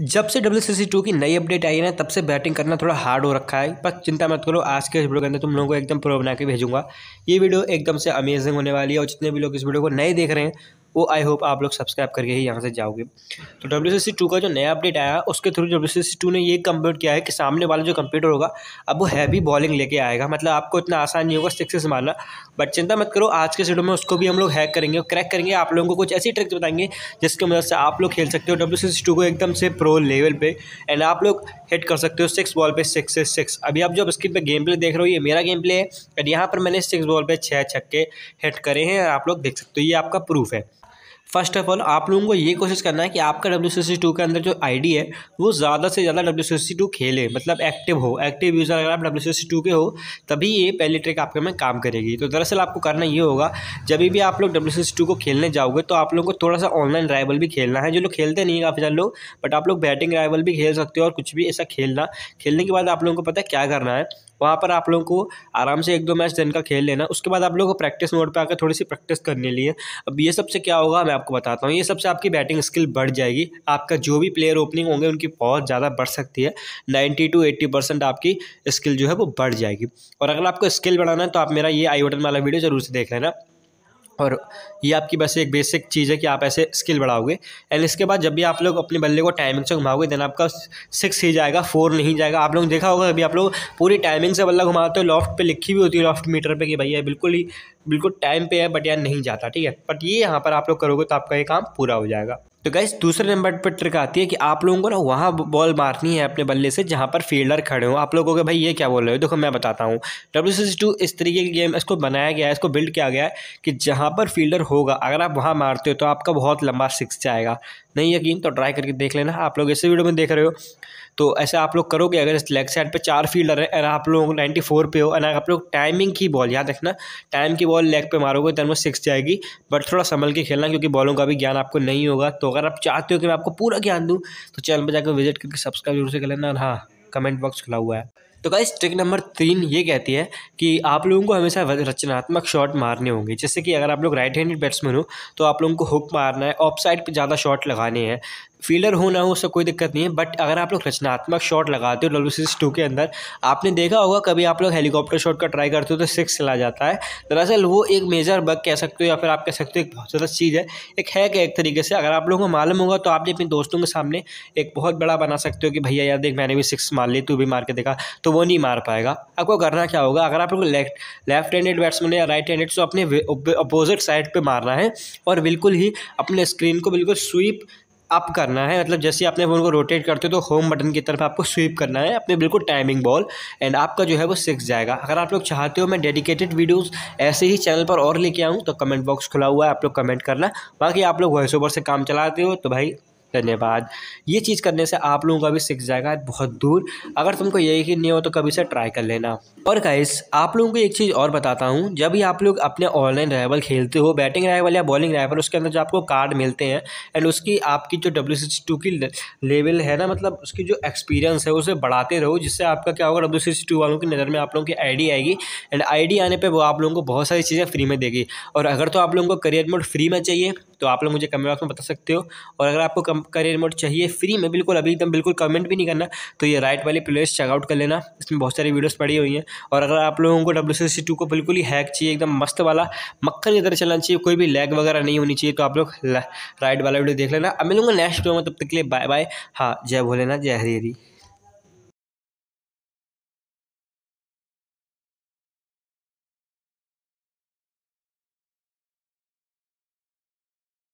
जब से W C C to की नई अपडेट आई है ना तब से बैटिंग करना थोड़ा हार्ड हो रखा है पर चिंता मत करो आज के इस वीडियो के अंदर तुम लोगों को एकदम प्रो बना के भेजूंगा ये वीडियो एकदम से अमेजिंग होने वाली है और जितने भी लोग इस वीडियो को नए देख रहे हैं वो आई होप आप लोग सब्सक्राइब करके ही यहाँ से जाओगे तो डब्ल्यू सी टू का जो नया अपडेट आया उसके थ्रू डब्ल्यू सी टू ने ये कंप्यूट किया है कि सामने वाला जो कंप्यूटर होगा अब वो हैवी बॉलिंग लेके आएगा मतलब आपको इतना आसान नहीं होगा सिक्सेस मारना बट चिंता मत करो आज के सीडो में उसको भी हम लोग हैक करेंगे और क्रैक करेंगे आप लोगों को कुछ ऐसी ट्रिक्स बताएंगे जिसकी मदद से आप लोग खेल सकते हो डब्ल्यू सी टू को एकदम से प्रो लेवल पर एंड आप लोग हिट कर सकते हो सिक्स बॉल पे सिक्स से सिक्स अभी आप जो स्क्रीन पर गेम प्ले देख रहे हो ये मेरा गेम प्ले है एंड यहाँ पर मैंने सिक्स बॉल पे छः छक्के हिट करे हैं आप लोग देख सकते हो ये आपका प्रूफ है फर्स्ट ऑफ ऑल आप लोगों को ये कोशिश करना है कि आपका डब्ल्यू सी सी टू के अंदर जो आईडी है वो ज़्यादा से ज़्यादा डब्ल्यू सी टू खेले मतलब एक्टिव हो एक्टिव यूज़र अगर आप डब्ल्यू सी टू के हो तभी ये पहली ट्रिक आपके में काम करेगी तो दरअसल आपको करना ये होगा जब भी आप लोग डब्ल्यू सी सी टू को खेलने जाओगे तो आप लोगों को थोड़ा सा ऑनलाइन ड्राइवल भी खेलना है जो लोग खेलते नहीं काफ़ी सारे लोग बट आप लोग बैटिंग राइवल भी खेल सकते हो और कुछ भी ऐसा खेलना खेलने के बाद आप लोगों को पता है क्या करना है वहाँ पर आप लोगों को आराम से एक दो मैच दिन का खेल लेना उसके बाद आप लोगों को प्रैक्टिस मोड पर आकर थोड़ी सी प्रैक्टिस करने लिए अब ये सबसे क्या होगा मैं आपको बताता हूँ ये सबसे आपकी बैटिंग स्किल बढ़ जाएगी आपका जो भी प्लेयर ओपनिंग होंगे उनकी बहुत ज़्यादा बढ़ सकती है नाइन्टी टू एट्टी परसेंट आपकी स्किल जो है वो बढ़ जाएगी और अगर आपको स्किल बढ़ाना है तो आप मेरा ये आई बटन वाला वीडियो जरूर से देख लेना और ये आपकी बस एक बेसिक चीज़ है कि आप ऐसे स्किल बढ़ाओगे एंड इसके बाद जब भी आप लोग अपने बल्ले को टाइमिंग से घुमाओगे देन आपका सिक्स ही जाएगा फोर नहीं जाएगा आप लोग देखा होगा अभी आप लोग पूरी टाइमिंग से बल्ला घुमाते हो लॉफ्ट पे लिखी भी होती है लॉफ्ट मीटर पे कि भैया बिल्कुल ही बिल्कुल टाइम पे है बट यार नहीं जाता ठीक है बट ये यहाँ पर आप लोग करोगे तो आपका ये काम पूरा हो जाएगा तो गैस दूसरे नंबर पर ट्रिक आती है कि आप लोगों को ना वहाँ बॉल मारनी है अपने बल्ले से जहाँ पर फील्डर खड़े हो आप लोगों के भाई ये क्या बोल रहे हो देखो मैं बताता हूँ डब्ल्यू सी टू इस तरीके की गेम इसको बनाया गया है इसको बिल्ड किया गया है कि जहाँ पर फील्डर होगा अगर आप वहाँ मारते हो तो आपका बहुत लंबा सिक्स जाएगा नहीं यकीन तो ट्राई करके देख लेना आप लोग ऐसे वीडियो में देख रहे हो तो ऐसे आप लोग करोगे अगर लेग साइड पे चार फील्डर है आप लोग नाइन्टी फोर पे हो एंड आप लोग टाइमिंग की बॉल याद रखना टाइम की बॉल लेग पे मारोगे तो ऑलमोस्ट सिक्स जाएगी बट थोड़ा संभल के खेलना क्योंकि बॉलों का भी ज्ञान आपको नहीं होगा तो अगर आप चाहते हो कि मैं आपको पूरा ज्ञान दूँ तो चैनल पर जाकर विजिट करके सब्सक्राइब जरूर से कर लेना और हाँ कमेंट बॉक्स खुला हुआ है तो गाइस ट्रिक नंबर तीन ये कहती है कि आप लोगों को हमेशा रचनात्मक शॉट मारने होंगे जैसे कि अगर आप लोग राइट हैंडेड बैट्समैन हो तो आप लोगों को हुक मारना है ऑफ साइड पर ज़्यादा शॉट लगाने हैं फील्डर हो ना हो उससे कोई दिक्कत नहीं है बट अगर आप लोग रचनात्मक शॉट लगाते हो डब्ल्यू सिक्स टू के अंदर आपने देखा होगा कभी आप लोग हेलीकॉप्टर शॉट का ट्राई करते हो तो सिक्स चला जाता है दरअसल वो एक मेजर बग कह सकते हो या फिर आप कह सकते हो एक बहुत ज़्यादा चीज़ है एक है क्या एक तरीके से अगर आप लोगों को मालूम होगा तो आपने अपने दोस्तों के सामने एक बहुत बड़ा बना सकते हो कि भैया यार देख मैंने भी सिक्स मार ली तू भी मार के देखा तो तो वो नहीं मार पाएगा आपको करना क्या होगा अगर लोग लेफ्ट लेफ्ट हैंडेड बैट्समैन या राइट हैंडेड तो अपने अपोजिट साइड पे मारना है और बिल्कुल ही अपने स्क्रीन को बिल्कुल स्वीप अप करना है मतलब जैसे अपने फ़ोन को रोटेट करते हो तो होम बटन की तरफ आपको स्वीप करना है अपने बिल्कुल टाइमिंग बॉल एंड आपका जो है वो सिक्स जाएगा अगर आप लोग चाहते हो मैं डेडिकेटेड वीडियोस ऐसे ही चैनल पर और लेके आऊँ तो कमेंट बॉक्स खुला हुआ है आप लोग कमेंट करना बाकी आप लोग वॉइस ओवर से काम चलाते हो तो भाई धन्यवाद ये चीज़ करने से आप लोगों का भी सीख जाएगा बहुत दूर अगर तुमको ये यकीन नहीं हो तो कभी से ट्राई कर लेना और गाइस आप लोगों को एक चीज़ और बताता हूँ जब भी आप लोग अपने ऑनलाइन राइवल खेलते हो बैटिंग राइवल या बॉलिंग राइवल उसके अंदर जो आपको कार्ड मिलते हैं एंड उसकी आपकी जो डब्ल्यू की लेवल है ना मतलब उसकी जो एक्सपीरियंस है उसे बढ़ाते रहो जिससे आपका क्या होगा डब्ल्यू वालों की नज़र में आप लोगों की आई आएगी एंड आई आने पर वो आप लोगों को बहुत सारी चीज़ें फ्री में देगी और अगर तो आप लोगों को करियर मोड फ्री में चाहिए तो आप लोग मुझे कमेंट बॉक्स में बता सकते हो और अगर आपको करियर मोड चाहिए फ्री में बिल्कुल अभी एकदम बिल्कुल कमेंट भी नहीं करना तो ये राइट वाली प्लेलिस्ट चेकआउट कर लेना इसमें बहुत सारी वीडियोस पड़ी हुई हैं और अगर आप लोगों को डब्ल्यू सी को बिल्कुल ही हैक चाहिए एकदम मस्त वाला मक्खन की तरह चलना चाहिए कोई भी लैग वगैरह नहीं होनी चाहिए तो आप लोग राइट वाला वीडियो देख लेना अब मिलूंगा नेक्स्ट वीडियो में तब तक के लिए बाय बाय हाँ जय भोलेनाथ जय हरी हरी